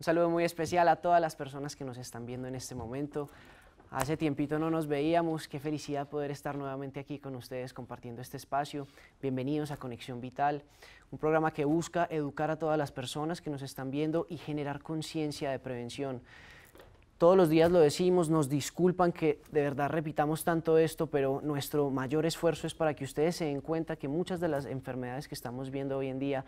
Un saludo muy especial a todas las personas que nos están viendo en este momento. Hace tiempito no nos veíamos, qué felicidad poder estar nuevamente aquí con ustedes compartiendo este espacio. Bienvenidos a Conexión Vital, un programa que busca educar a todas las personas que nos están viendo y generar conciencia de prevención. Todos los días lo decimos, nos disculpan que de verdad repitamos tanto esto, pero nuestro mayor esfuerzo es para que ustedes se den cuenta que muchas de las enfermedades que estamos viendo hoy en día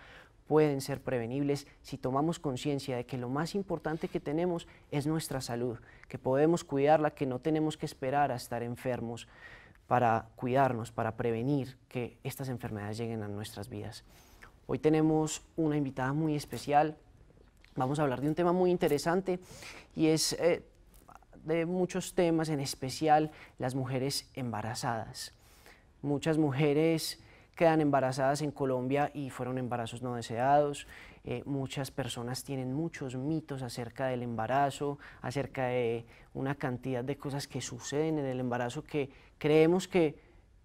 pueden ser prevenibles si tomamos conciencia de que lo más importante que tenemos es nuestra salud, que podemos cuidarla, que no tenemos que esperar a estar enfermos para cuidarnos, para prevenir que estas enfermedades lleguen a nuestras vidas. Hoy tenemos una invitada muy especial, vamos a hablar de un tema muy interesante y es eh, de muchos temas, en especial las mujeres embarazadas. Muchas mujeres quedan embarazadas en Colombia y fueron embarazos no deseados. Eh, muchas personas tienen muchos mitos acerca del embarazo, acerca de una cantidad de cosas que suceden en el embarazo que creemos que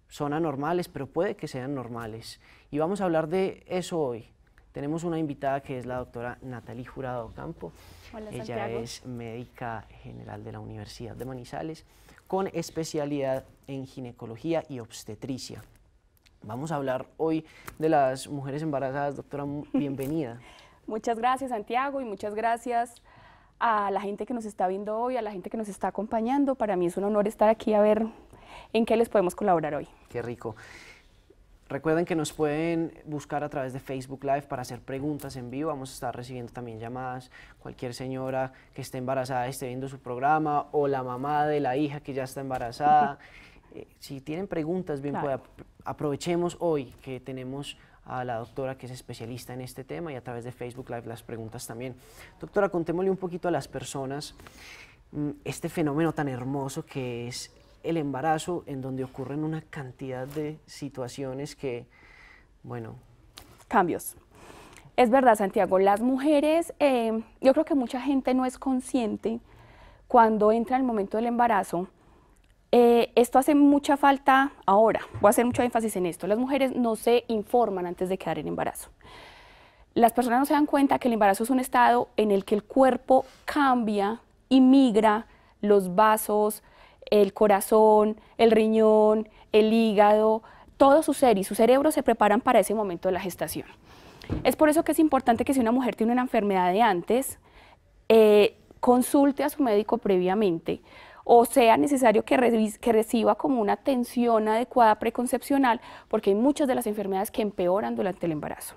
son anormales, pero puede que sean normales. Y vamos a hablar de eso hoy. Tenemos una invitada que es la doctora Natalie Jurado Campo. Hola, Ella es médica general de la Universidad de Manizales con especialidad en ginecología y obstetricia. Vamos a hablar hoy de las mujeres embarazadas. Doctora, bienvenida. Muchas gracias, Santiago, y muchas gracias a la gente que nos está viendo hoy, a la gente que nos está acompañando. Para mí es un honor estar aquí a ver en qué les podemos colaborar hoy. Qué rico. Recuerden que nos pueden buscar a través de Facebook Live para hacer preguntas en vivo. Vamos a estar recibiendo también llamadas. Cualquier señora que esté embarazada esté viendo su programa o la mamá de la hija que ya está embarazada. Eh, si tienen preguntas, bien, aprovechemos hoy que tenemos a la doctora que es especialista en este tema y a través de Facebook Live las preguntas también. Doctora, contémosle un poquito a las personas mm, este fenómeno tan hermoso que es el embarazo, en donde ocurren una cantidad de situaciones que, bueno... Cambios. Es verdad, Santiago, las mujeres, eh, yo creo que mucha gente no es consciente cuando entra el momento del embarazo, eh, esto hace mucha falta ahora, voy a hacer mucho énfasis en esto, las mujeres no se informan antes de quedar en embarazo. Las personas no se dan cuenta que el embarazo es un estado en el que el cuerpo cambia y migra los vasos, el corazón, el riñón, el hígado, todo su ser y su cerebro se preparan para ese momento de la gestación. Es por eso que es importante que si una mujer tiene una enfermedad de antes, eh, consulte a su médico previamente, o sea necesario que, que reciba como una atención adecuada preconcepcional, porque hay muchas de las enfermedades que empeoran durante el embarazo.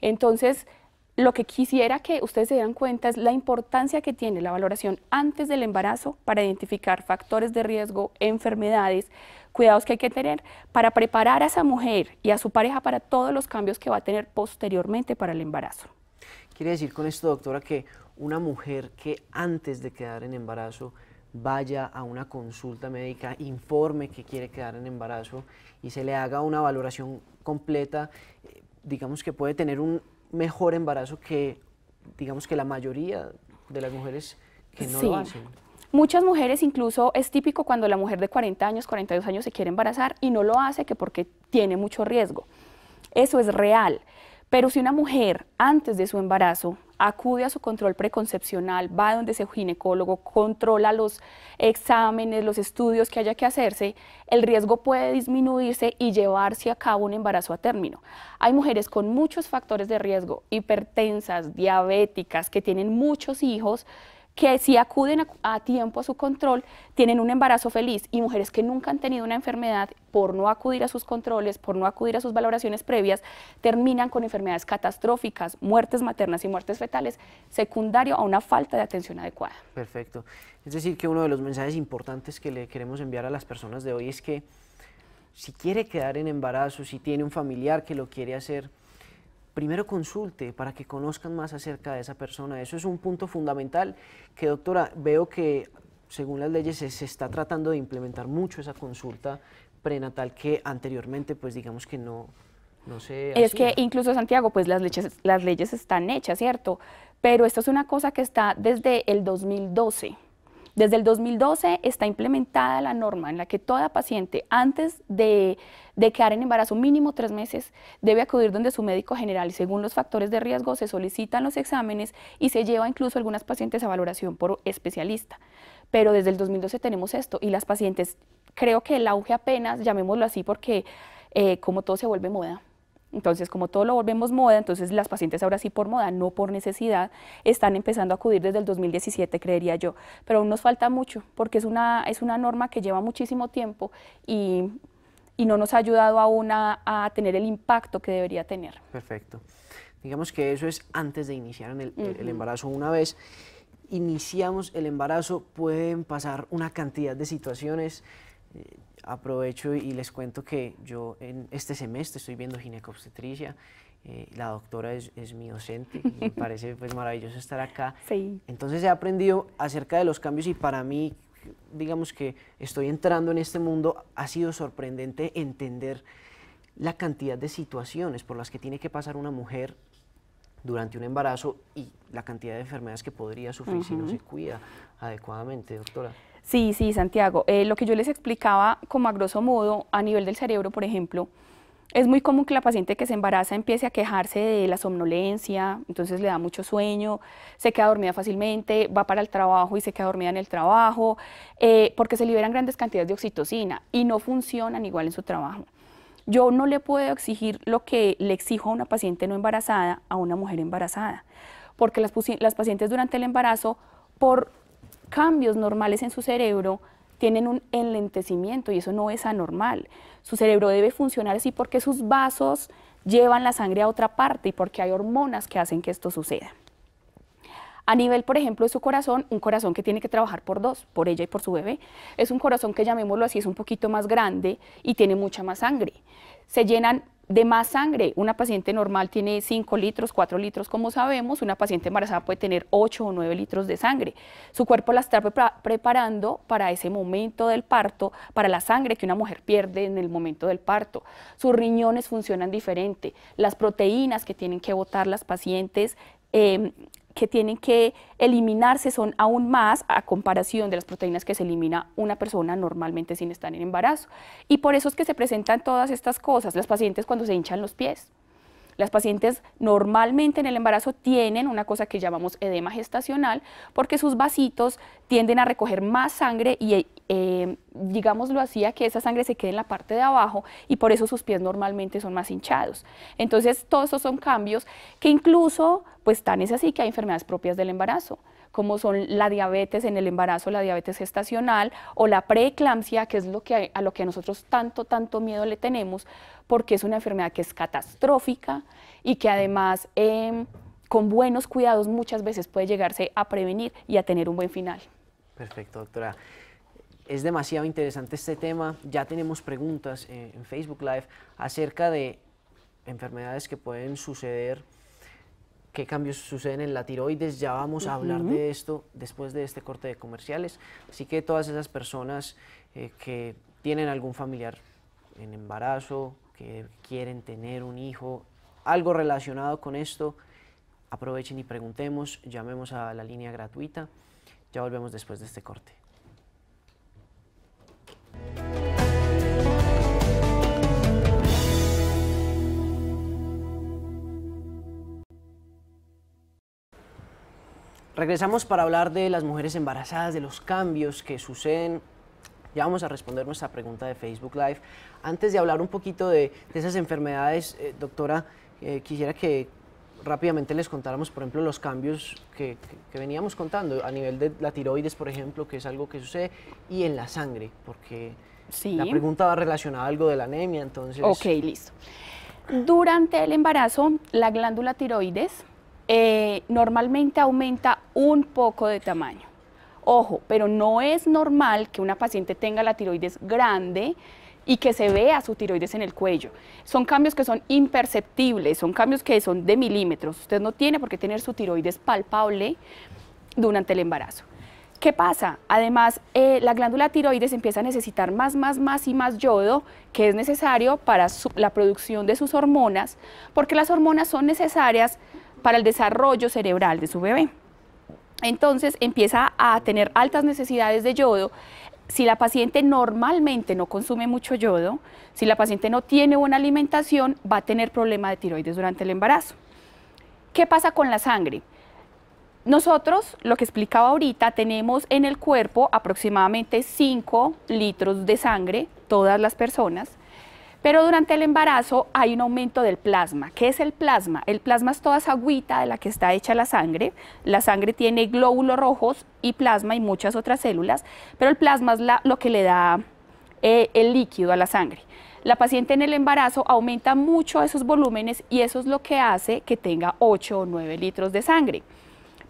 Entonces, lo que quisiera que ustedes se dieran cuenta es la importancia que tiene la valoración antes del embarazo para identificar factores de riesgo, enfermedades, cuidados que hay que tener para preparar a esa mujer y a su pareja para todos los cambios que va a tener posteriormente para el embarazo. Quiere decir con esto, doctora, que una mujer que antes de quedar en embarazo vaya a una consulta médica, informe que quiere quedar en embarazo y se le haga una valoración completa, eh, digamos que puede tener un mejor embarazo que, digamos que la mayoría de las mujeres que no lo hacen. Muchas mujeres incluso es típico cuando la mujer de 40 años, 42 años se quiere embarazar y no lo hace que porque tiene mucho riesgo. Eso es real. Pero si una mujer antes de su embarazo acude a su control preconcepcional, va donde su ginecólogo, controla los exámenes, los estudios que haya que hacerse, el riesgo puede disminuirse y llevarse a cabo un embarazo a término. Hay mujeres con muchos factores de riesgo, hipertensas, diabéticas, que tienen muchos hijos que si acuden a, tiempo a su control tienen un embarazo feliz y mujeres que nunca han tenido una enfermedad por no acudir a sus controles, por no acudir a sus valoraciones previas, terminan con enfermedades catastróficas, muertes maternas y muertes fetales, secundario a una falta de atención adecuada. Perfecto. Es decir, que uno de los mensajes importantes que le queremos enviar a las personas de hoy es que si quiere quedar en embarazo, si tiene un familiar que lo quiere hacer, primero consulte para que conozcan más acerca de esa persona. Eso es un punto fundamental que, doctora, veo que según las leyes se, está tratando de implementar mucho esa consulta prenatal que anteriormente, pues digamos que no, no sé, es que incluso Santiago, pues las leyes, las leyes están hechas, ¿cierto? Pero esto es una cosa que está desde el 2012. Desde el 2012 está implementada la norma en la que toda paciente antes de, de quedar en embarazo mínimo tres meses debe acudir donde su médico general y según los factores de riesgo se solicitan los exámenes y se lleva incluso algunas pacientes a valoración por especialista. Pero desde el 2012 tenemos esto y las pacientes, creo que el auge apenas, llamémoslo así porque eh, como todo se vuelve moda, entonces, como todo lo volvemos moda, entonces las pacientes ahora sí por moda, no por necesidad, están empezando a acudir desde el 2017, creería yo. Pero aún nos falta mucho, porque es una, es una norma que lleva muchísimo tiempo y, y no nos ha ayudado aún a, a, tener el impacto que debería tener. Perfecto. Digamos que eso es antes de iniciar el, el embarazo una vez iniciamos el embarazo pueden pasar una cantidad de situaciones aprovecho y les cuento que yo en este semestre estoy viendo ginecobstetricia. Eh, la doctora es, mi docente, y me parece pues maravilloso estar acá. Entonces he aprendido acerca de los cambios y para mí, digamos que estoy entrando en este mundo, ha sido sorprendente entender la cantidad de situaciones por las que tiene que pasar una mujer durante un embarazo y la cantidad de enfermedades que podría sufrir si no se cuida adecuadamente, doctora. Sí, sí, Santiago. Eh, lo que yo les explicaba como a grosso modo a nivel del cerebro, por ejemplo, es muy común que la paciente que se embaraza empiece a quejarse de la somnolencia, entonces le da mucho sueño, se queda dormida fácilmente, va para el trabajo y se queda dormida en el trabajo, eh, porque se liberan grandes cantidades de oxitocina y no funcionan igual en su trabajo. Yo no le puedo exigir lo que le exijo a una paciente no embarazada a una mujer embarazada, porque las, las pacientes durante el embarazo, por cambios normales en su cerebro tienen un enlentecimiento y eso no es anormal. Su cerebro debe funcionar así porque sus vasos llevan la sangre a otra parte y porque hay hormonas que hacen que esto suceda. A nivel, por ejemplo, de su corazón, un corazón que tiene que trabajar por dos, por ella y por su bebé, es un corazón que llamémoslo así, es un poquito más grande y tiene mucha más sangre. Se llenan de más sangre. Una paciente normal tiene 5 litros, 4 litros, como sabemos. Una paciente embarazada puede tener 8 o 9 litros de sangre. Su cuerpo la está preparando para ese momento del parto, para la sangre que una mujer pierde en el momento del parto. Sus riñones funcionan diferente. Las proteínas que tienen que botar las pacientes em, que tienen que eliminarse son aún más a comparación de las proteínas que se elimina una persona normalmente sin estar en embarazo. Y por eso es que se presentan todas estas cosas, las pacientes cuando se hinchan los pies. Las pacientes normalmente en el embarazo tienen una cosa que llamamos edema gestacional porque sus vasitos tienden a recoger más sangre y eh, digámoslo así, a que esa sangre se quede en la parte de abajo y por eso sus pies normalmente son más hinchados. Entonces, todos esos son cambios que incluso, pues tan es así que hay enfermedades propias del embarazo como son la diabetes en el embarazo, la diabetes gestacional o la preeclampsia, que es lo que a lo que nosotros tanto, tanto miedo le tenemos, porque es una enfermedad que es catastrófica y que además em, con buenos cuidados muchas veces puede llegarse a prevenir y a tener un buen final. Perfecto, doctora es demasiado interesante este tema. Ya tenemos preguntas eh, en Facebook Live acerca de enfermedades que pueden suceder, qué cambios suceden en la tiroides. Ya vamos a hablar de esto después de este corte de comerciales. Así que todas esas personas eh, que tienen algún familiar en embarazo, que quieren tener un hijo, algo relacionado con esto, aprovechen y preguntemos, llamemos a la línea gratuita. Ya volvemos después de este corte. Regresamos para hablar de las mujeres embarazadas, de los cambios que suceden. Ya vamos a responder nuestra pregunta de Facebook Live. Antes de hablar un poquito de, esas enfermedades, eh, doctora, eh, quisiera que rápidamente les contáramos, por ejemplo, los cambios que, veníamos contando a nivel de la tiroides, por ejemplo, que es algo que sucede, y en la sangre, porque la pregunta va relacionada a algo de la anemia, entonces... Ok, listo. Durante el embarazo, la glándula tiroides eh, normalmente aumenta un poco de tamaño. Ojo, pero no es normal que una paciente tenga la tiroides grande, y que se vea su tiroides en el cuello. Son cambios que son imperceptibles, son cambios que son de milímetros. Usted no tiene por qué tener su tiroides palpable durante el embarazo. ¿Qué pasa? Además, eh, la glándula tiroides empieza a necesitar más, más, más y más yodo que es necesario para la producción de sus hormonas, porque las hormonas son necesarias para el desarrollo cerebral de su bebé. Entonces empieza a tener altas necesidades de yodo si la paciente normalmente no consume mucho yodo, si la paciente no tiene buena alimentación, va a tener problema de tiroides durante el embarazo. ¿Qué pasa con la sangre? Nosotros, lo que explicaba ahorita, tenemos en el cuerpo aproximadamente 5 litros de sangre, todas las personas. Pero durante el embarazo hay un aumento del plasma. ¿Qué es el plasma? El plasma es toda esa agüita de la que está hecha la sangre. La sangre tiene glóbulos rojos y plasma y muchas otras células, pero el plasma es lo que le da eh, el líquido a la sangre. La paciente en el embarazo aumenta mucho esos volúmenes y eso es lo que hace que tenga 8 o 9 litros de sangre.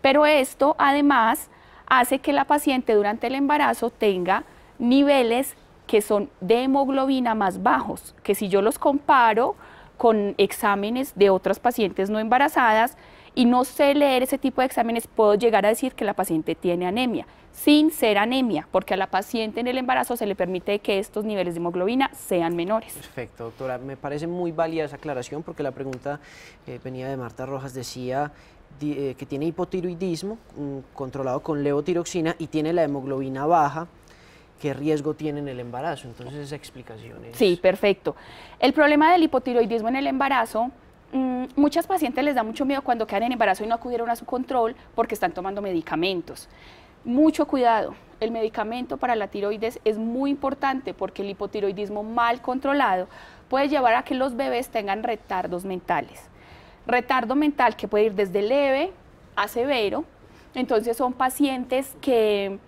Pero esto además hace que la paciente durante el embarazo tenga niveles que son de hemoglobina más bajos, que si yo los comparo con exámenes de otras pacientes no embarazadas y no sé leer ese tipo de exámenes, puedo llegar a decir que la paciente tiene anemia, sin ser anemia, porque a la paciente en el embarazo se le permite que estos niveles de hemoglobina sean menores. Perfecto, doctora. Me parece muy válida esa aclaración porque la pregunta eh, venía de Marta Rojas, decía eh, que tiene hipotiroidismo mm, controlado con levotiroxina y tiene la hemoglobina baja, qué riesgo tienen el embarazo. Entonces esa explicación es... Sí, perfecto. El problema del hipotiroidismo en el embarazo, mm, muchas pacientes les da mucho miedo cuando quedan en embarazo y no acudieron a su control porque están tomando medicamentos. Mucho cuidado, el medicamento para la tiroides es muy importante porque el hipotiroidismo mal controlado puede llevar a que los bebés tengan retardos mentales. Retardo mental que puede ir desde leve a severo, entonces son pacientes que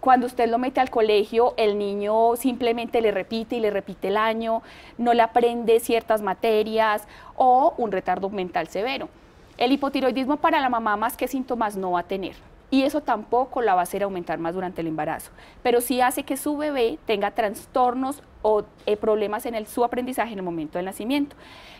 cuando usted lo mete al colegio, el niño simplemente le repite y le repite el año, no le aprende ciertas materias o un retardo mental severo. El hipotiroidismo para la mamá más que síntomas no va a tener. Y eso tampoco la va a hacer aumentar más durante el embarazo, pero sí hace que su bebé tenga trastornos o eh, problemas en el, su aprendizaje en el momento del nacimiento.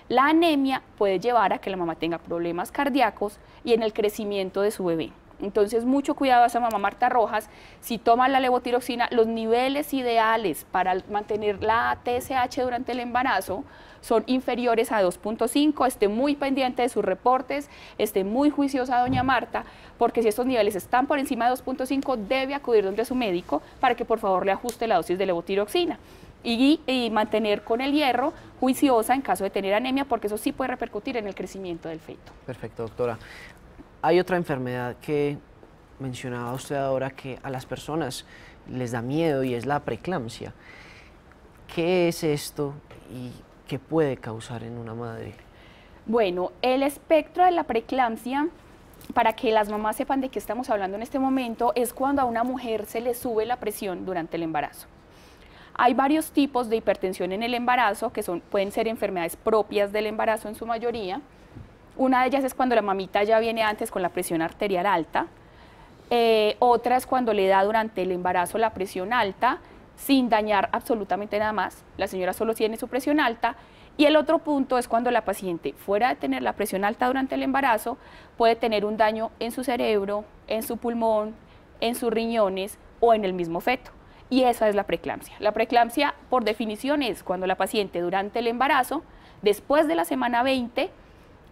La anemia puede llevar a que la mamá tenga problemas cardíacos y en el crecimiento de su bebé. Entonces, mucho cuidado a esa mamá Marta Rojas. Si toma la levotiroxina, los niveles ideales para mantener la TSH durante el embarazo son inferiores a 2.5. Esté muy pendiente de sus reportes, esté muy juiciosa doña Marta, porque si estos niveles están por encima de 2.5, debe acudir donde su médico para que por favor le ajuste la dosis de levotiroxina. Y, mantener con el hierro juiciosa en caso de tener anemia, porque eso sí puede repercutir en el crecimiento del feto. Perfecto, doctora. Hay otra enfermedad que mencionaba usted ahora que a las personas les da miedo y es la preeclampsia. ¿Qué es esto y qué puede causar en una madre? Bueno, el espectro de la preeclampsia, para que las mamás sepan de qué estamos hablando en este momento, es cuando a una mujer se le sube la presión durante el embarazo. Hay varios tipos de hipertensión en el embarazo que son, pueden ser enfermedades propias del embarazo en su mayoría, una de ellas es cuando la mamita ya viene antes con la presión arterial alta, eh, otra es cuando le da durante el embarazo la presión alta, sin dañar absolutamente nada más, la señora solo tiene su presión alta, y el otro punto es cuando la paciente, fuera de tener la presión alta durante el embarazo, puede tener un daño en su cerebro, en su pulmón, en sus riñones o en el mismo feto. Y esa es la preeclampsia. La preeclampsia, por definición, es cuando la paciente durante el embarazo, después de la semana 20,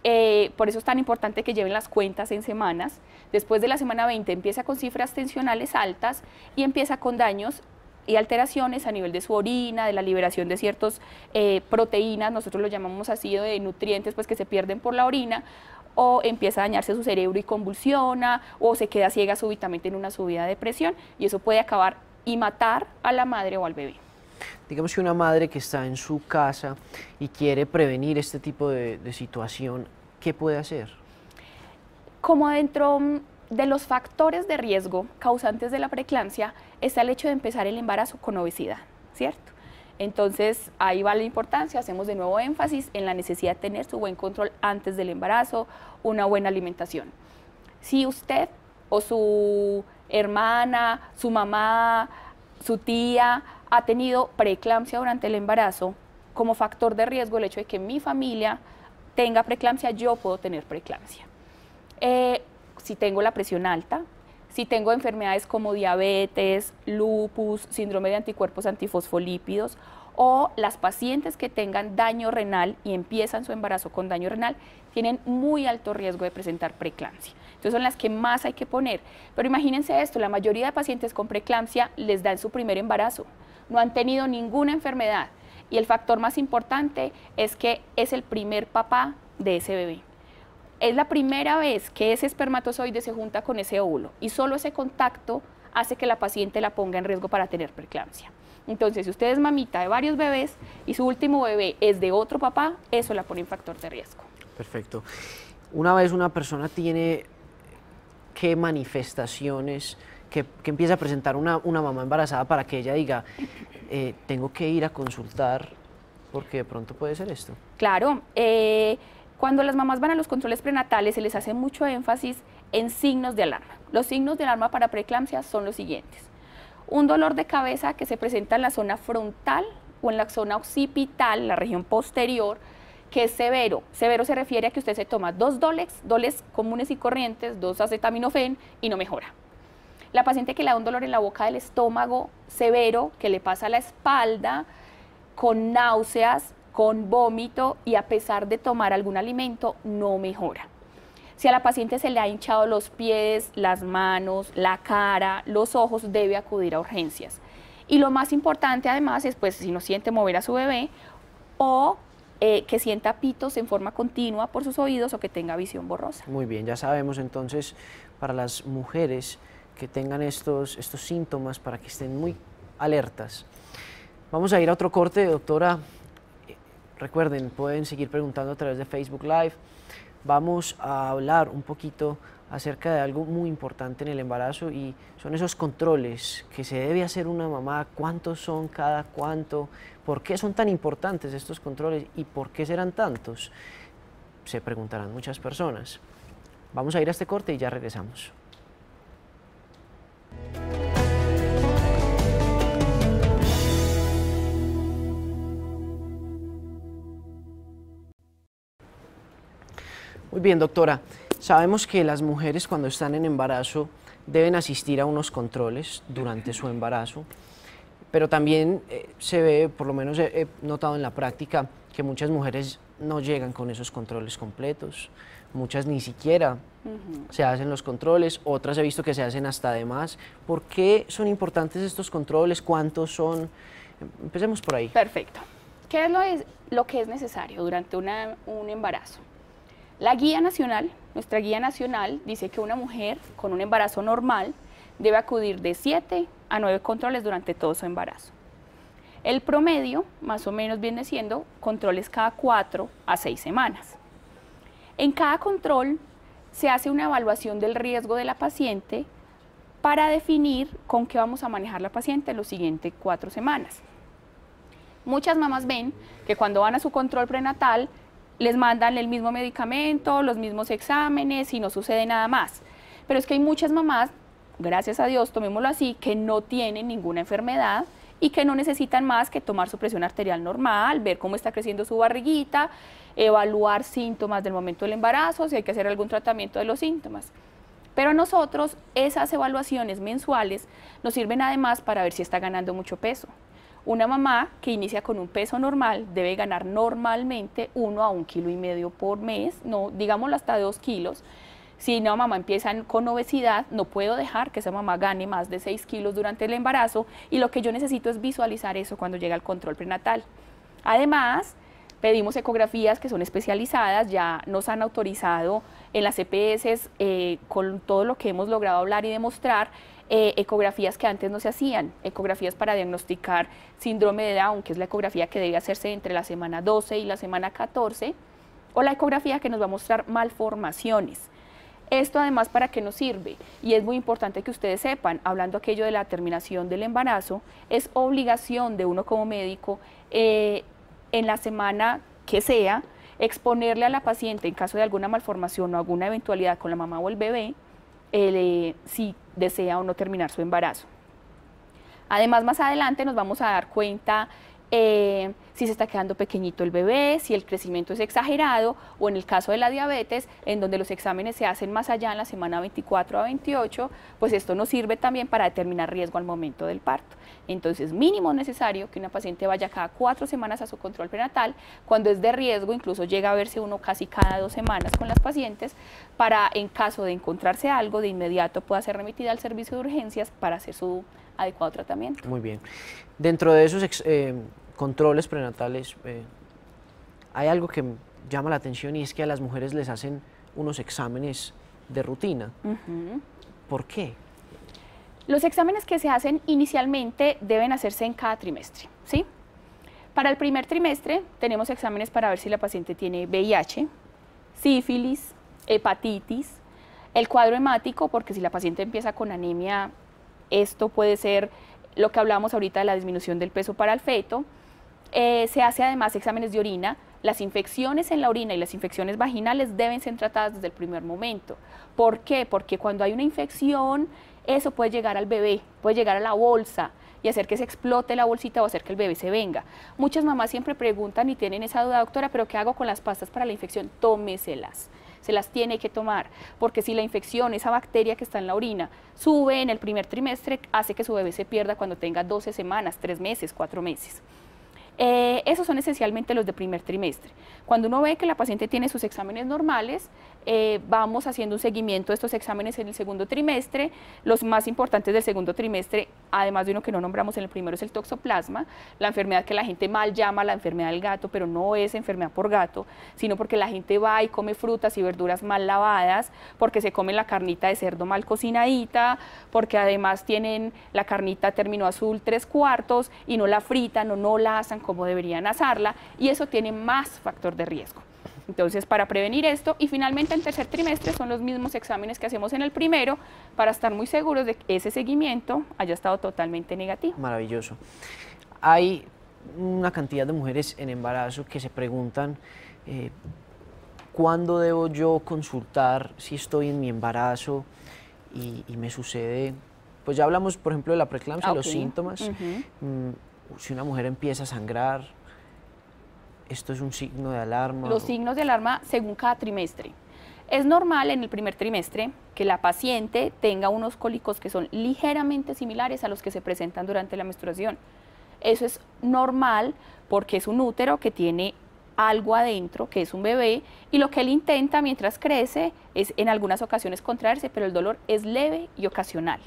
eh, por eso es tan importante que lleven las cuentas en semanas. Después de la semana 20 empieza con cifras tensionales altas y empieza con daños y alteraciones a nivel de su orina, de la liberación de ciertas eh, proteínas, nosotros lo llamamos así, de nutrientes pues, que se pierden por la orina, o empieza a dañarse su cerebro y convulsiona, o se queda ciega súbitamente en una subida de presión, y eso puede acabar y matar a la madre o al bebé. Digamos que una madre que está en su casa y quiere prevenir este tipo de, situación, ¿qué puede hacer? Como dentro de los factores de riesgo causantes de la preeclampsia está el hecho de empezar el embarazo con obesidad, ¿cierto? Entonces ahí va la importancia, hacemos de nuevo énfasis en la necesidad de tener su buen control antes del embarazo, una buena alimentación. Si usted o su hermana, su mamá, su tía ha tenido preeclampsia durante el embarazo, como factor de riesgo el hecho de que mi familia tenga preeclampsia, yo puedo tener preeclampsia. Eh, si tengo la presión alta, si tengo enfermedades como diabetes, lupus, síndrome de anticuerpos antifosfolípidos o las pacientes que tengan daño renal y empiezan su embarazo con daño renal, tienen muy alto riesgo de presentar preeclampsia. Entonces son las que más hay que poner. Pero imagínense esto, la mayoría de pacientes con preeclampsia les da en su primer embarazo no han tenido ninguna enfermedad. Y el factor más importante es que es el primer papá de ese bebé. Es la primera vez que ese espermatozoide se junta con ese óvulo y solo ese contacto hace que la paciente la ponga en riesgo para tener preeclampsia. Entonces, si usted es mamita de varios bebés y su último bebé es de otro papá, eso la pone en factor de riesgo. Perfecto. Una vez una persona tiene qué manifestaciones que, empieza empiece a presentar una, mamá embarazada para que ella diga, eh, tengo que ir a consultar porque de pronto puede ser esto? Claro. Eh, cuando las mamás van a los controles prenatales se les hace mucho énfasis en signos de alarma. Los signos de alarma para preeclampsia son los siguientes. Un dolor de cabeza que se presenta en la zona frontal o en la zona occipital, la región posterior, que es severo. Severo se refiere a que usted se toma dos doles doles comunes y corrientes, dos acetaminofén y no mejora la paciente que le da un dolor en la boca del estómago severo, que le pasa a la espalda, con náuseas, con vómito y a pesar de tomar algún alimento no mejora. Si a la paciente se le ha hinchado los pies, las manos, la cara, los ojos, debe acudir a urgencias. Y lo más importante además es pues si no siente mover a su bebé o eh, que sienta pitos en forma continua por sus oídos o que tenga visión borrosa. Muy bien, ya sabemos entonces para las mujeres que tengan estos, estos síntomas para que estén muy alertas. Vamos a ir a otro corte, doctora. Recuerden, pueden seguir preguntando a través de Facebook Live. Vamos a hablar un poquito acerca de algo muy importante en el embarazo y son esos controles que se debe hacer una mamá, cuántos son cada cuánto, por qué son tan importantes estos controles y por qué serán tantos, se preguntarán muchas personas. Vamos a ir a este corte y ya regresamos. Muy bien, doctora. Sabemos que las mujeres cuando están en embarazo deben asistir a unos controles durante su embarazo, pero también eh, se ve, por lo menos he, notado en la práctica, que muchas mujeres no llegan con esos controles completos, muchas ni siquiera se hacen los controles, otras he visto que se hacen hasta de más. ¿Por qué son importantes estos controles? ¿Cuántos son? Empecemos por ahí. Perfecto. ¿Qué es lo, es, lo que es necesario durante una, un embarazo? La guía nacional, nuestra guía nacional, dice que una mujer con un embarazo normal debe acudir de 7 a 9 controles durante todo su embarazo. El promedio, más o menos, viene siendo controles cada cuatro a seis semanas. En cada control se hace una evaluación del riesgo de la paciente para definir con qué vamos a manejar la paciente en los siguientes 4 semanas. Muchas mamás ven que cuando van a su control prenatal les mandan el mismo medicamento, los mismos exámenes y no sucede nada más. Pero es que hay muchas mamás, gracias a Dios, tomémoslo así, que no tienen ninguna enfermedad y que no necesitan más que tomar su presión arterial normal, ver cómo está creciendo su barriguita, evaluar síntomas del momento del embarazo, si hay que hacer algún tratamiento de los síntomas. Pero a nosotros esas evaluaciones mensuales nos sirven además para ver si está ganando mucho peso, una mamá que inicia con un peso normal debe ganar normalmente uno a un kilo y medio por mes, no, digámoslo hasta dos kilos. Si una mamá empieza con obesidad, no puedo dejar que esa mamá gane más de 6 kilos durante el embarazo y lo que yo necesito es visualizar eso cuando llega al control prenatal. Además, pedimos ecografías que son especializadas, ya nos han autorizado en las EPS eh, con todo lo que hemos logrado hablar y demostrar eh, ecografías que antes no se hacían, ecografías para diagnosticar síndrome de Down, que es la ecografía que debe hacerse entre la semana 12 y la semana 14, o la ecografía que nos va a mostrar malformaciones. Esto además para qué nos sirve, y es muy importante que ustedes sepan, hablando aquello de la terminación del embarazo, es obligación de uno como médico eh, en la semana que sea, exponerle a la paciente en caso de alguna malformación o alguna eventualidad con la mamá o el bebé, eh, si desea o no terminar su embarazo. Además, más adelante nos vamos a dar cuenta eh, si se está quedando pequeñito el bebé, si el crecimiento es exagerado o en el caso de la diabetes, en donde los exámenes se hacen más allá en la semana 24 a 28, pues esto nos sirve también para determinar riesgo al momento del parto. Entonces, mínimo necesario que una paciente vaya cada cuatro semanas a su control prenatal, cuando es de riesgo, incluso llega a verse uno casi cada dos semanas con las pacientes, para en caso de encontrarse algo, de inmediato pueda ser remitida al servicio de urgencias para hacer su adecuado tratamiento. Muy bien. Dentro de esos eh, controles prenatales, eh, hay algo que llama la atención y es que a las mujeres les hacen unos exámenes de rutina. ¿Por qué? Los exámenes que se hacen inicialmente deben hacerse en cada trimestre, ¿sí? Para el primer trimestre tenemos exámenes para ver si la paciente tiene VIH, sífilis, hepatitis, el cuadro hemático, porque si la paciente empieza con anemia esto puede ser lo que hablamos ahorita de la disminución del peso para el feto. Eh, se hace además exámenes de orina. Las infecciones en la orina y las infecciones vaginales deben ser tratadas desde el primer momento. ¿Por qué? Porque cuando hay una infección, eso puede llegar al bebé, puede llegar a la bolsa y hacer que se explote la bolsita o hacer que el bebé se venga. Muchas mamás siempre preguntan y tienen esa duda, doctora, pero ¿qué hago con las pastas para la infección? Tómeselas se las tiene que tomar, porque si la infección, esa bacteria que está en la orina, sube en el primer trimestre, hace que su bebé se pierda cuando tenga 12 semanas, 3 meses, 4 meses. Eh, esos son esencialmente los de primer trimestre. Cuando uno ve que la paciente tiene sus exámenes normales, eh, vamos haciendo un seguimiento de estos exámenes en el segundo trimestre. Los más importantes del segundo trimestre, además de uno que no nombramos en el primero, es el toxoplasma, la enfermedad que la gente mal llama la enfermedad del gato, pero no es enfermedad por gato, sino porque la gente va y come frutas y verduras mal lavadas, porque se come la carnita de cerdo mal cocinadita, porque además tienen la carnita término azul tres cuartos y no la fritan o no la asan como deberían asarla, y eso tiene más factor de riesgo. Entonces, para prevenir esto, y finalmente en tercer trimestre son los mismos exámenes que hacemos en el primero para estar muy seguros de que ese seguimiento haya estado totalmente negativo. Maravilloso. Hay una cantidad de mujeres en embarazo que se preguntan, eh, ¿cuándo debo yo consultar si estoy en mi embarazo y, me sucede? Pues ya hablamos, por ejemplo, de la preeclampsia, de ah, los síntomas. Mm, si una mujer empieza a sangrar, esto es un signo de alarma. Los signos de alarma según cada trimestre. Es normal en el primer trimestre que la paciente tenga unos cólicos que son ligeramente similares a los que se presentan durante la menstruación. Eso es normal porque es un útero que tiene algo adentro, que es un bebé, y lo que él intenta mientras crece es en algunas ocasiones contraerse, pero el dolor es leve y ocasional.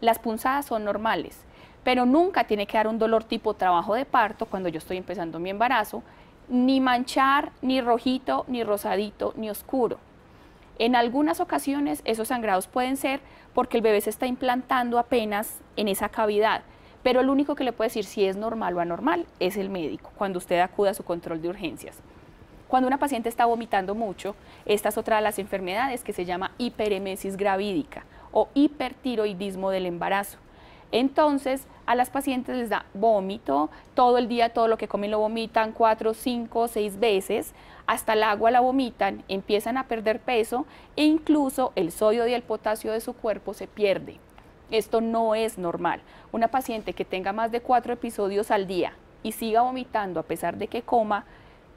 Las punzadas son normales pero nunca tiene que dar un dolor tipo trabajo de parto cuando yo estoy empezando mi embarazo, ni manchar, ni rojito, ni rosadito, ni oscuro. En algunas ocasiones esos sangrados pueden ser porque el bebé se está implantando apenas en esa cavidad, pero el único que le puede decir si es normal o anormal es el médico cuando usted acuda a su control de urgencias. Cuando una paciente está vomitando mucho, esta es otra de las enfermedades que se llama hiperemesis gravídica o hipertiroidismo del embarazo. Entonces, a las pacientes les da vómito, todo el día todo lo que comen lo vomitan cuatro, cinco, seis veces, hasta el agua la vomitan, empiezan a perder peso e incluso el sodio y el potasio de su cuerpo se pierde. Esto no es normal. Una paciente que tenga más de cuatro episodios al día y siga vomitando a pesar de que coma,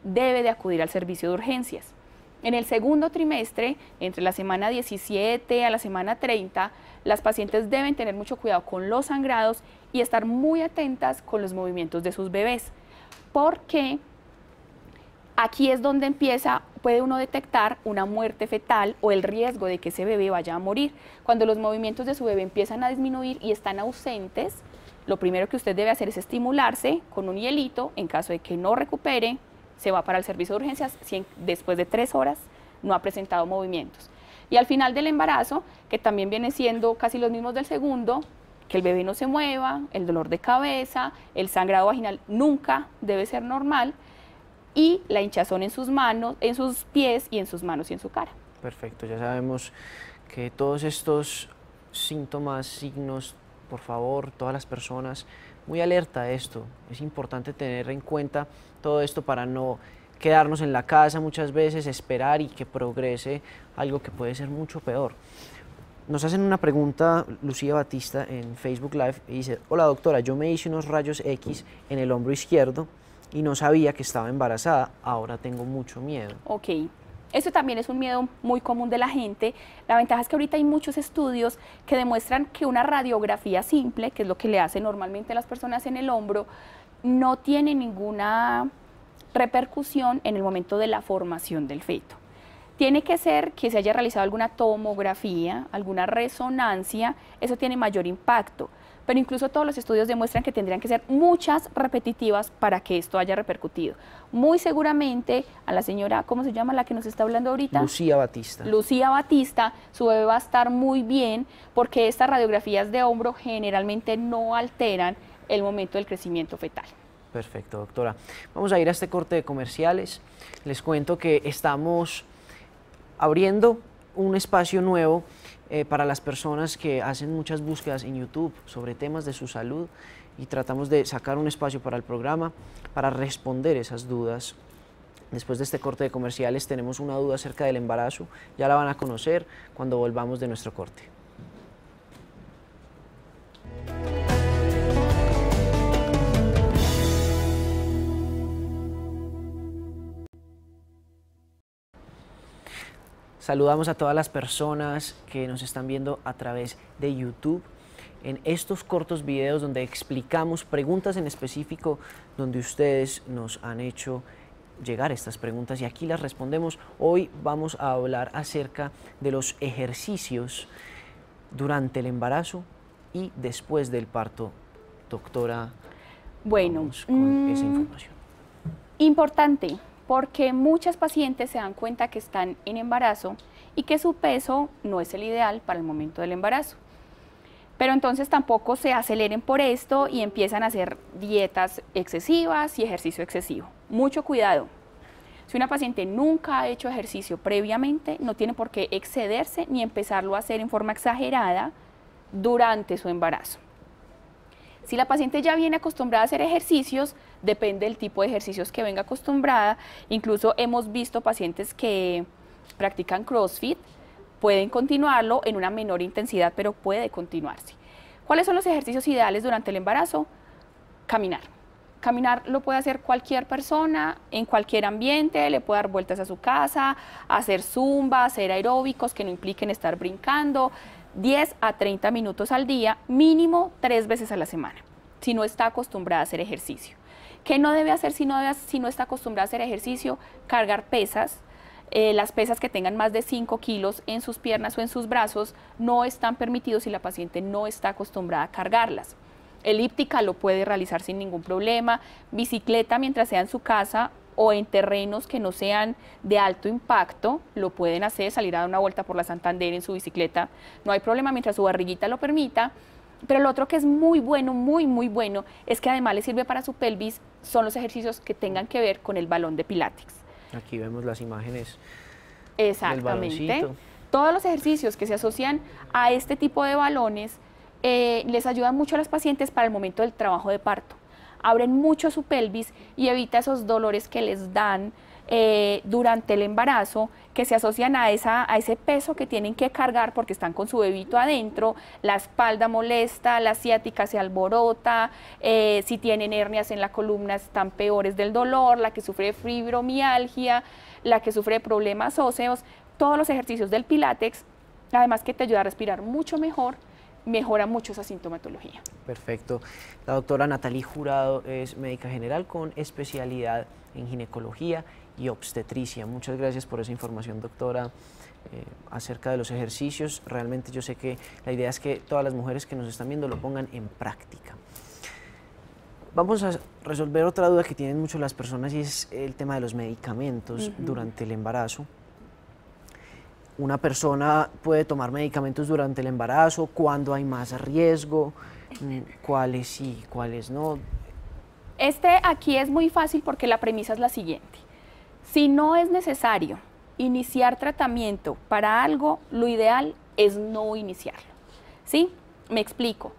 debe de acudir al servicio de urgencias. En el segundo trimestre, entre la semana 17 a la semana 30, las pacientes deben tener mucho cuidado con los sangrados y estar muy atentas con los movimientos de sus bebés, porque aquí es donde empieza, puede uno detectar una muerte fetal o el riesgo de que ese bebé vaya a morir. Cuando los movimientos de su bebé empiezan a disminuir y están ausentes, lo primero que usted debe hacer es estimularse con un hielito en caso de que no recupere se va para el servicio de urgencias si después de tres horas no ha presentado movimientos. Y al final del embarazo, que también viene siendo casi los mismos del segundo, que el bebé no se mueva, el dolor de cabeza, el sangrado vaginal nunca debe ser normal y la hinchazón en sus manos, en sus pies y en sus manos y en su cara. Perfecto, ya sabemos que todos estos síntomas, signos, por favor, todas las personas, muy alerta a esto. Es importante tener en cuenta todo esto para no quedarnos en la casa muchas veces, esperar y que progrese algo que puede ser mucho peor. Nos hacen una pregunta Lucía Batista en Facebook Live y dice, hola doctora, yo me hice unos rayos X en el hombro izquierdo y no sabía que estaba embarazada, ahora tengo mucho miedo. Ok, eso también es un miedo muy común de la gente. La ventaja es que ahorita hay muchos estudios que demuestran que una radiografía simple, que es lo que le hacen normalmente a las personas en el hombro, no tiene ninguna repercusión en el momento de la formación del feto. Tiene que ser que se haya realizado alguna tomografía, alguna resonancia, eso tiene mayor impacto, pero incluso todos los estudios demuestran que tendrían que ser muchas repetitivas para que esto haya repercutido. Muy seguramente a la señora, ¿cómo se llama la que nos está hablando ahorita? Lucía Batista. Lucía Batista, su bebé va a estar muy bien porque estas radiografías de hombro generalmente no alteran el momento del crecimiento fetal. Perfecto, doctora. Vamos a ir a este corte de comerciales. Les cuento que estamos abriendo un espacio nuevo eh, para las personas que hacen muchas búsquedas en YouTube sobre temas de su salud y tratamos de sacar un espacio para el programa para responder esas dudas. Después de este corte de comerciales tenemos una duda acerca del embarazo, ya la van a conocer cuando volvamos de nuestro corte. Saludamos a todas las personas que nos están viendo a través de YouTube en estos cortos videos donde explicamos preguntas en específico donde ustedes nos han hecho llegar estas preguntas y aquí las respondemos. Hoy vamos a hablar acerca de los ejercicios durante el embarazo y después del parto. Doctora, bueno, esa mm, información. Importante, porque muchas pacientes se dan cuenta que están en embarazo y que su peso no es el ideal para el momento del embarazo. Pero entonces tampoco se aceleren por esto y empiezan a hacer dietas excesivas y ejercicio excesivo. Mucho cuidado. Si una paciente nunca ha hecho ejercicio previamente, no tiene por qué excederse ni empezarlo a hacer en forma exagerada durante su embarazo. Si la paciente ya viene acostumbrada a hacer ejercicios, depende del tipo de ejercicios que venga acostumbrada. Incluso hemos visto pacientes que practican CrossFit, pueden continuarlo en una menor intensidad, pero puede continuarse. ¿Cuáles son los ejercicios ideales durante el embarazo? Caminar. Caminar lo puede hacer cualquier persona, en cualquier ambiente, le puede dar vueltas a su casa, hacer zumba, hacer aeróbicos que no impliquen estar brincando, 10 a 30 minutos al día, mínimo tres veces a la semana, si no está acostumbrada a hacer ejercicio. ¿Qué no debe hacer si no, si no está acostumbrada a hacer ejercicio? Cargar pesas. Eh, las pesas que tengan más de 5 kilos en sus piernas o en sus brazos no están permitidos si la paciente no está acostumbrada a cargarlas. Elíptica lo puede realizar sin ningún problema. Bicicleta mientras sea en su casa o en terrenos que no sean de alto impacto, lo pueden hacer, salir a dar una vuelta por la Santander en su bicicleta, no hay problema mientras su barriguita lo permita. Pero lo otro que es muy bueno, muy, muy bueno, es que además le sirve para su pelvis, son los ejercicios que tengan que ver con el balón de Pilates. Aquí vemos las imágenes. Exactamente. Todos los ejercicios que se asocian a este tipo de balones eh, les ayudan mucho a las pacientes para el momento del trabajo de parto. Abren mucho su pelvis y evita esos dolores que les dan eh, durante el embarazo que se asocian a, esa, a ese peso que tienen que cargar porque están con su bebito adentro, la espalda molesta, la ciática se alborota, eh, si tienen hernias en la columna están peores del dolor, la que sufre fibromialgia, la que sufre problemas óseos, todos los ejercicios del Pilatex, además que te ayuda a respirar mucho mejor, mejora mucho esa sintomatología. Perfecto. La doctora Natalie Jurado es médica general con especialidad en ginecología y obstetricia. Muchas gracias por esa información, doctora. Eh, acerca de los ejercicios, realmente yo sé que la idea es que todas las mujeres que nos están viendo lo pongan en práctica. Vamos a resolver otra duda que tienen mucho las personas y es el tema de los medicamentos durante el embarazo. Una persona puede tomar medicamentos durante el embarazo, cuándo hay más riesgo, cuáles sí, cuáles no. Este aquí es muy fácil porque la premisa es la siguiente. Si no es necesario iniciar tratamiento para algo, lo ideal es no iniciarlo. ¿Sí? Me explico.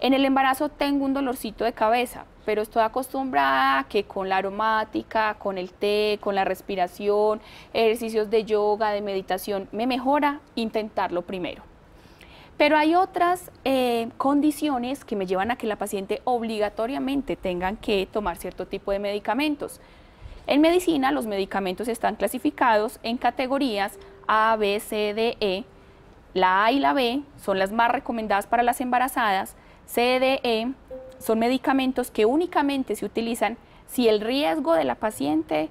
En el embarazo tengo un dolorcito de cabeza, pero estoy acostumbrada a que con la aromática, con el té, con la respiración, ejercicios de yoga, de meditación, me mejora intentarlo primero. Pero hay otras eh, condiciones que me llevan a que la paciente obligatoriamente tengan que tomar cierto tipo de medicamentos. En medicina, los medicamentos están clasificados en categorías A, B, C, D, E. La A y la B son las más recomendadas para las embarazadas. C, D, E son medicamentos que únicamente se utilizan si el riesgo de la paciente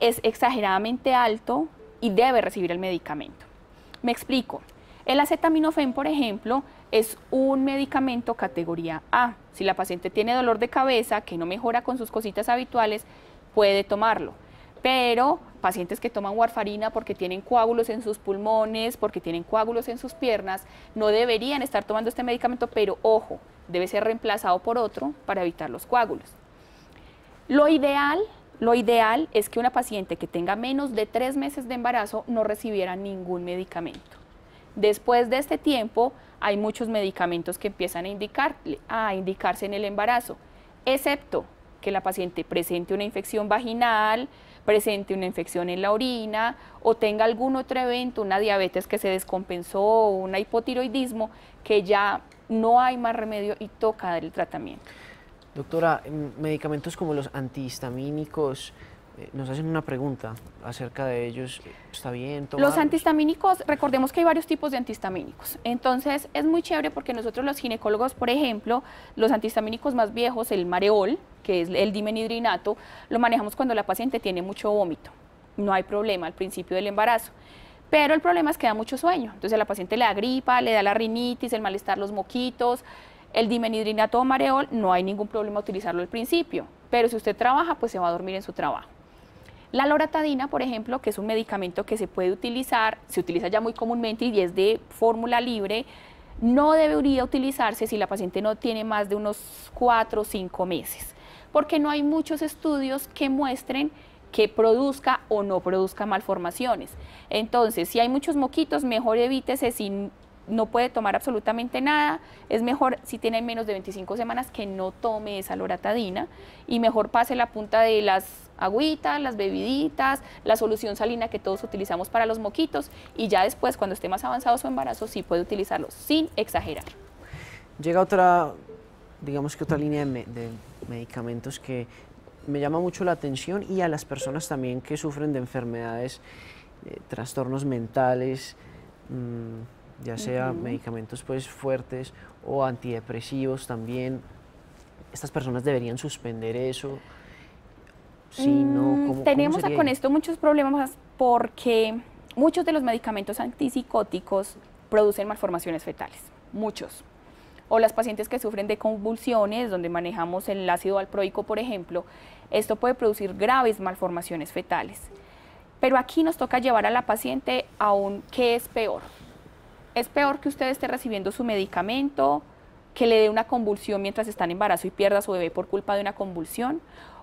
es exageradamente alto y debe recibir el medicamento. Me explico. El acetaminofén, por ejemplo, es un medicamento categoría A. Si la paciente tiene dolor de cabeza que no mejora con sus cositas habituales, puede tomarlo. Pero pacientes que toman warfarina porque tienen coágulos en sus pulmones, porque tienen coágulos en sus piernas, no deberían estar tomando este medicamento, pero ojo, debe ser reemplazado por otro para evitar los coágulos. Lo ideal, lo ideal es que una paciente que tenga menos de tres meses de embarazo no recibiera ningún medicamento. Después de este tiempo, hay muchos medicamentos que empiezan a, a indicarse en el embarazo, excepto que la paciente presente una infección vaginal, presente una infección en la orina o tenga algún otro evento, una diabetes que se descompensó o un hipotiroidismo, que ya no hay más remedio y toca dar el tratamiento. Doctora, medicamentos como los antihistamínicos, eh, nos hacen una pregunta acerca de ellos. Eh, ¿Está bien? Los antihistamínicos, recordemos que hay varios tipos de antihistamínicos. Entonces, es muy chévere porque nosotros los ginecólogos, por ejemplo, los antihistamínicos más viejos, el mareol, que es el dimenidrinato, lo manejamos cuando la paciente tiene mucho vómito. No hay problema al principio del embarazo. Pero el problema es que da mucho sueño. Entonces, a la paciente le da gripa, le da la rinitis, el malestar, los moquitos. El dimenidrinato o mareol, no hay ningún problema utilizarlo al principio. Pero si usted trabaja, pues se va a dormir en su trabajo. La loratadina, por ejemplo, que es un medicamento que se puede utilizar, se utiliza ya muy comúnmente y es de fórmula libre, no debería utilizarse si la paciente no tiene más de unos 4 o 5 meses, porque no hay muchos estudios que muestren que produzca o no produzca malformaciones. Entonces, si hay muchos moquitos, mejor evítese si no puede tomar absolutamente nada, es mejor si tiene menos de 25 semanas que no tome esa loratadina y mejor pase la punta de las agüita, las bebiditas, la solución salina que todos utilizamos para los moquitos y ya después cuando esté más avanzado su embarazo sí puede utilizarlo sin exagerar. Llega otra, digamos que otra línea de, medicamentos que me llama mucho la atención y a las personas también que sufren de enfermedades, eh, trastornos mentales, mm, ya sea medicamentos pues fuertes o antidepresivos también. Estas personas deberían suspender eso. Mm, tenemos con esto muchos problemas porque muchos de los medicamentos antipsicóticos producen malformaciones fetales, muchos. O las pacientes que sufren de convulsiones, donde manejamos el ácido alproico, por ejemplo, esto puede producir graves malformaciones fetales. Pero aquí nos toca llevar a la paciente a un que es peor. Es peor que usted esté recibiendo su medicamento, que le dé una convulsión mientras está en embarazo y pierda a su bebé por culpa de una convulsión,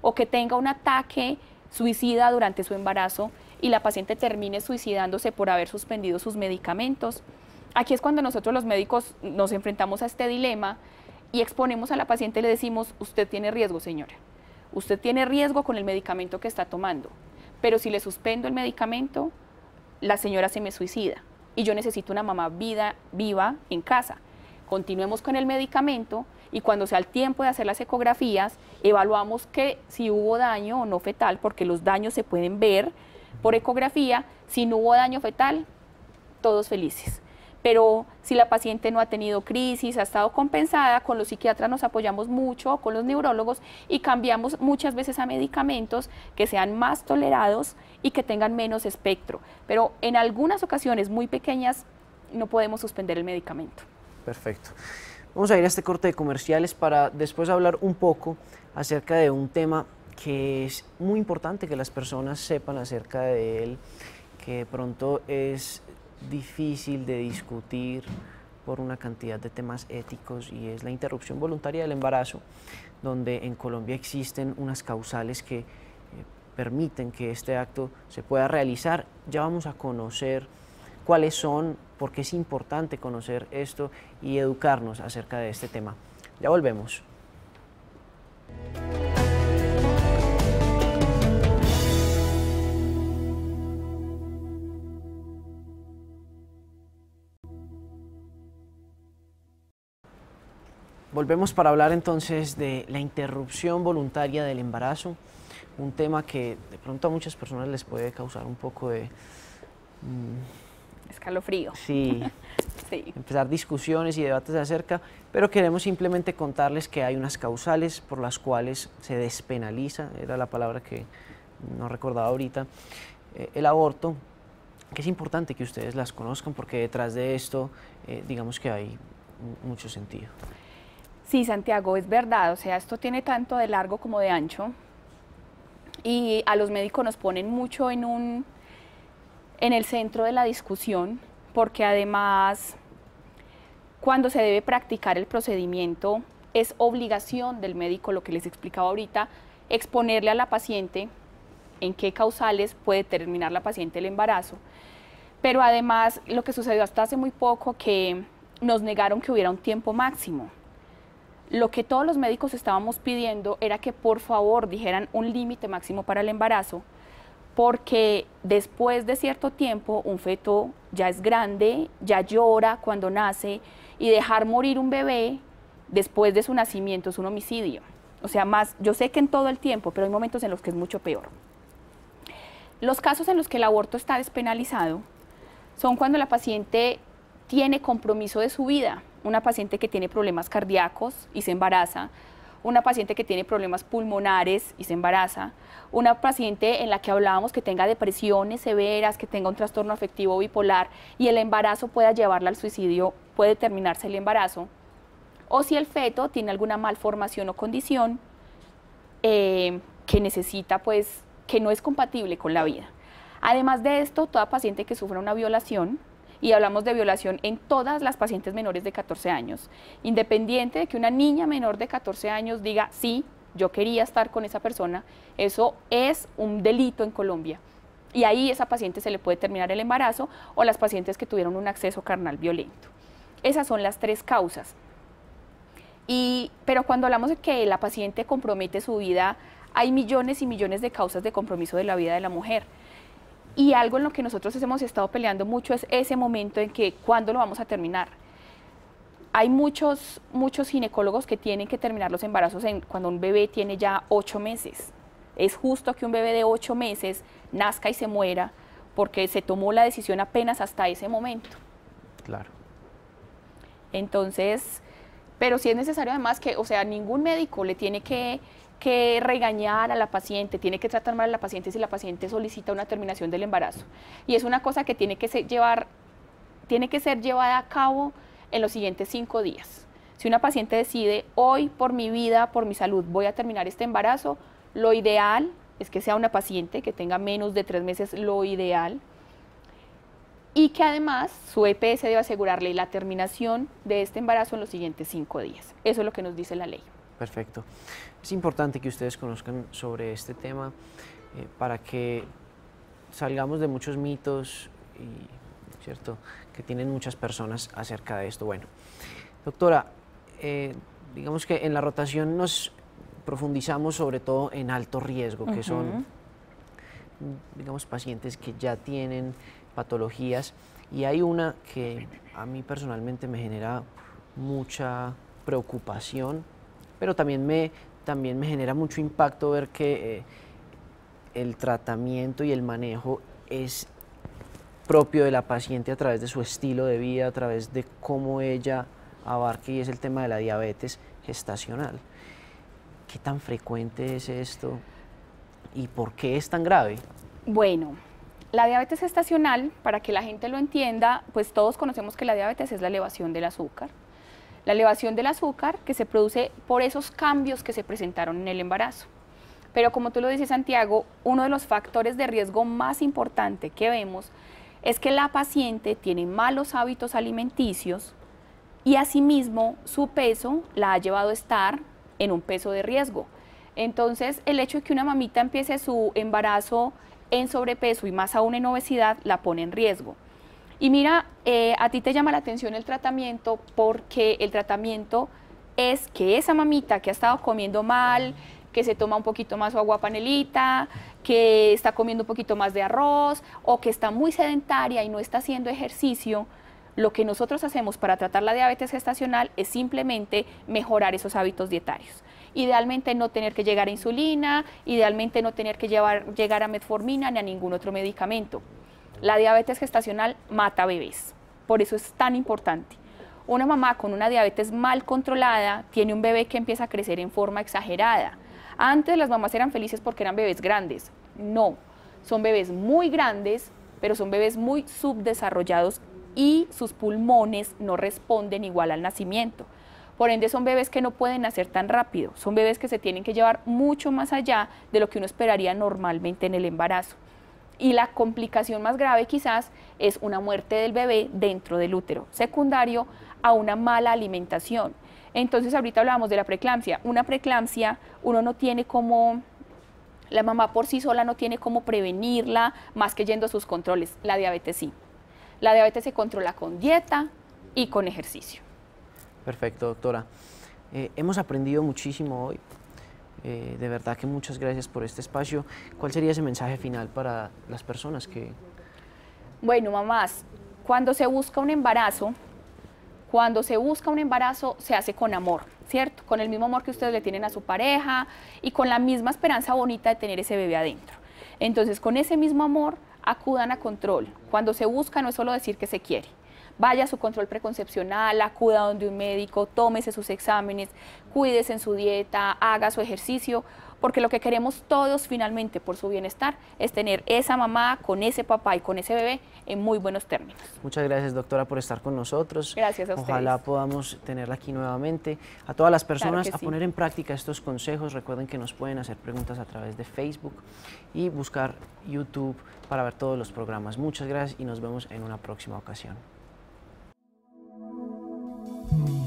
o que tenga un ataque suicida durante su embarazo y la paciente termine suicidándose por haber suspendido sus medicamentos. Aquí es cuando nosotros los médicos nos enfrentamos a este dilema y exponemos a la paciente y le decimos, usted tiene riesgo, señora. Usted tiene riesgo con el medicamento que está tomando, pero si le suspendo el medicamento, la señora se me suicida y yo necesito una mamá vida viva en casa. Continuemos con el medicamento, y cuando sea el tiempo de hacer las ecografías, evaluamos que si hubo daño o no fetal, porque los daños se pueden ver por ecografía, si no hubo daño fetal, todos felices. Pero si la paciente no ha tenido crisis, ha estado compensada, con los psiquiatras nos apoyamos mucho, con los neurólogos, y cambiamos muchas veces a medicamentos que sean más tolerados y que tengan menos espectro. Pero en algunas ocasiones muy pequeñas no podemos suspender el medicamento. Perfecto. Vamos a ir a este corte de comerciales para después hablar un poco acerca de un tema que es muy importante que las personas sepan acerca de él, que de pronto es difícil de discutir por una cantidad de temas éticos y es la interrupción voluntaria del embarazo, donde en Colombia existen unas causales que eh, permiten que este acto se pueda realizar. Ya vamos a conocer cuáles son, por qué es importante conocer esto y educarnos acerca de este tema. Ya volvemos. Volvemos para hablar entonces de la interrupción voluntaria del embarazo, un tema que de pronto a muchas personas les puede causar un poco de, mm, escalofrío. Sí. Empezar discusiones y debates acerca, pero queremos simplemente contarles que hay unas causales por las cuales se despenaliza, era la palabra que no recordaba ahorita, eh, el aborto, que es importante que ustedes las conozcan porque detrás de esto, eh, digamos que hay mucho sentido. Sí, Santiago, es verdad, o sea, esto tiene tanto de largo como de ancho y a los médicos nos ponen mucho en un en el centro de la discusión, porque además cuando se debe practicar el procedimiento es obligación del médico, lo que les explicaba ahorita, exponerle a la paciente en qué causales puede terminar la paciente el embarazo. Pero además lo que sucedió hasta hace muy poco que nos negaron que hubiera un tiempo máximo. Lo que todos los médicos estábamos pidiendo era que por favor dijeran un límite máximo para el embarazo, porque después de cierto tiempo un feto ya es grande, ya llora cuando nace y dejar morir un bebé después de su nacimiento es un homicidio. O sea, más, yo sé que en todo el tiempo, pero hay momentos en los que es mucho peor. Los casos en los que el aborto está despenalizado son cuando la paciente tiene compromiso de su vida, una paciente que tiene problemas cardíacos y se embaraza, una paciente que tiene problemas pulmonares y se embaraza, una paciente en la que hablábamos que tenga depresiones severas, que tenga un trastorno afectivo bipolar y el embarazo pueda llevarla al suicidio, puede terminarse el embarazo, o si el feto tiene alguna malformación o condición eh, que necesita, pues, que no es compatible con la vida. Además de esto, toda paciente que sufra una violación, y hablamos de violación en todas las pacientes menores de 14 años. Independiente de que una niña menor de 14 años diga, sí, yo quería estar con esa persona, eso es un delito en Colombia. Y ahí esa paciente se le puede terminar el embarazo o las pacientes que tuvieron un acceso carnal violento. Esas son las tres causas. Y, pero cuando hablamos de que la paciente compromete su vida, hay millones y millones de causas de compromiso de la vida de la mujer. Y algo en lo que nosotros hemos estado peleando mucho es ese momento en que cuándo lo vamos a terminar. Hay muchos, muchos ginecólogos que tienen que terminar los embarazos en, cuando un bebé tiene ya ocho meses. Es justo que un bebé de ocho meses nazca y se muera porque se tomó la decisión apenas hasta ese momento. Claro. Entonces, pero sí es necesario además que, o sea, ningún médico le tiene que que regañar a la paciente, tiene que tratar mal a la paciente si la paciente solicita una terminación del embarazo. Y es una cosa que tiene que ser, llevar, tiene que ser llevada a cabo en los siguientes cinco días. Si una paciente decide, hoy por mi vida, por mi salud, voy a terminar este embarazo, lo ideal es que sea una paciente que tenga menos de tres meses, lo ideal, y que además su EPS debe asegurarle la terminación de este embarazo en los siguientes cinco días. Eso es lo que nos dice la ley. Perfecto. Es importante que ustedes conozcan sobre este tema eh, para que salgamos de muchos mitos y, ¿cierto? que tienen muchas personas acerca de esto. Bueno, doctora, eh, digamos que en la rotación nos profundizamos sobre todo en alto riesgo, que son, digamos, pacientes que ya tienen patologías y hay una que a mí personalmente me genera mucha preocupación pero también me, también me genera mucho impacto ver que eh, el tratamiento y el manejo es propio de la paciente a través de su estilo de vida, a través de cómo ella abarca y es el tema de la diabetes gestacional. ¿Qué tan frecuente es esto y por qué es tan grave? Bueno, la diabetes gestacional, para que la gente lo entienda, pues todos conocemos que la diabetes es la elevación del azúcar la elevación del azúcar que se produce por esos cambios que se presentaron en el embarazo. Pero como tú lo dices, Santiago, uno de los factores de riesgo más importante que vemos es que la paciente tiene malos hábitos alimenticios y asimismo su peso la ha llevado a estar en un peso de riesgo. Entonces, el hecho de que una mamita empiece su embarazo en sobrepeso y más aún en obesidad la pone en riesgo. Y mira, eh, a ti te llama la atención el tratamiento porque el tratamiento es que esa mamita que ha estado comiendo mal, que se toma un poquito más agua panelita, que está comiendo un poquito más de arroz o que está muy sedentaria y no está haciendo ejercicio, lo que nosotros hacemos para tratar la diabetes gestacional es simplemente mejorar esos hábitos dietarios. Idealmente no tener que llegar a insulina, idealmente no tener que llevar, llegar a metformina ni a ningún otro medicamento. La diabetes gestacional mata bebés, por eso es tan importante. Una mamá con una diabetes mal controlada tiene un bebé que empieza a crecer en forma exagerada. Antes las mamás eran felices porque eran bebés grandes. No, son bebés muy grandes, pero son bebés muy subdesarrollados y sus pulmones no responden igual al nacimiento. Por ende son bebés que no pueden nacer tan rápido, son bebés que se tienen que llevar mucho más allá de lo que uno esperaría normalmente en el embarazo y la complicación más grave quizás es una muerte del bebé dentro del útero, secundario a una mala alimentación. Entonces ahorita hablábamos de la preeclampsia. Una preeclampsia uno no tiene como la mamá por sí sola no tiene como prevenirla más que yendo a sus controles. La diabetes sí. La diabetes se controla con dieta y con ejercicio. Perfecto, doctora. Eh, hemos aprendido muchísimo hoy. Eh, de verdad que muchas gracias por este espacio. ¿Cuál sería ese mensaje final para las personas que... Bueno, mamás, cuando se busca un embarazo, cuando se busca un embarazo se hace con amor, ¿cierto? Con el mismo amor que ustedes le tienen a su pareja y con la misma esperanza bonita de tener ese bebé adentro. Entonces, con ese mismo amor, acudan a control. Cuando se busca no es solo decir que se quiere, vaya a su control preconcepcional, acuda donde un médico, tómese sus exámenes, cuídese en su dieta, haga su ejercicio, porque lo que queremos todos finalmente por su bienestar es tener esa mamá con ese papá y con ese bebé en muy buenos términos. Muchas gracias doctora por estar con nosotros. Gracias a ustedes. Ojalá podamos tenerla aquí nuevamente. A todas las personas a poner en práctica estos consejos. Recuerden que nos pueden hacer preguntas a través de Facebook y buscar YouTube para ver todos los programas. Muchas gracias y nos vemos en una próxima ocasión. Mm-hmm.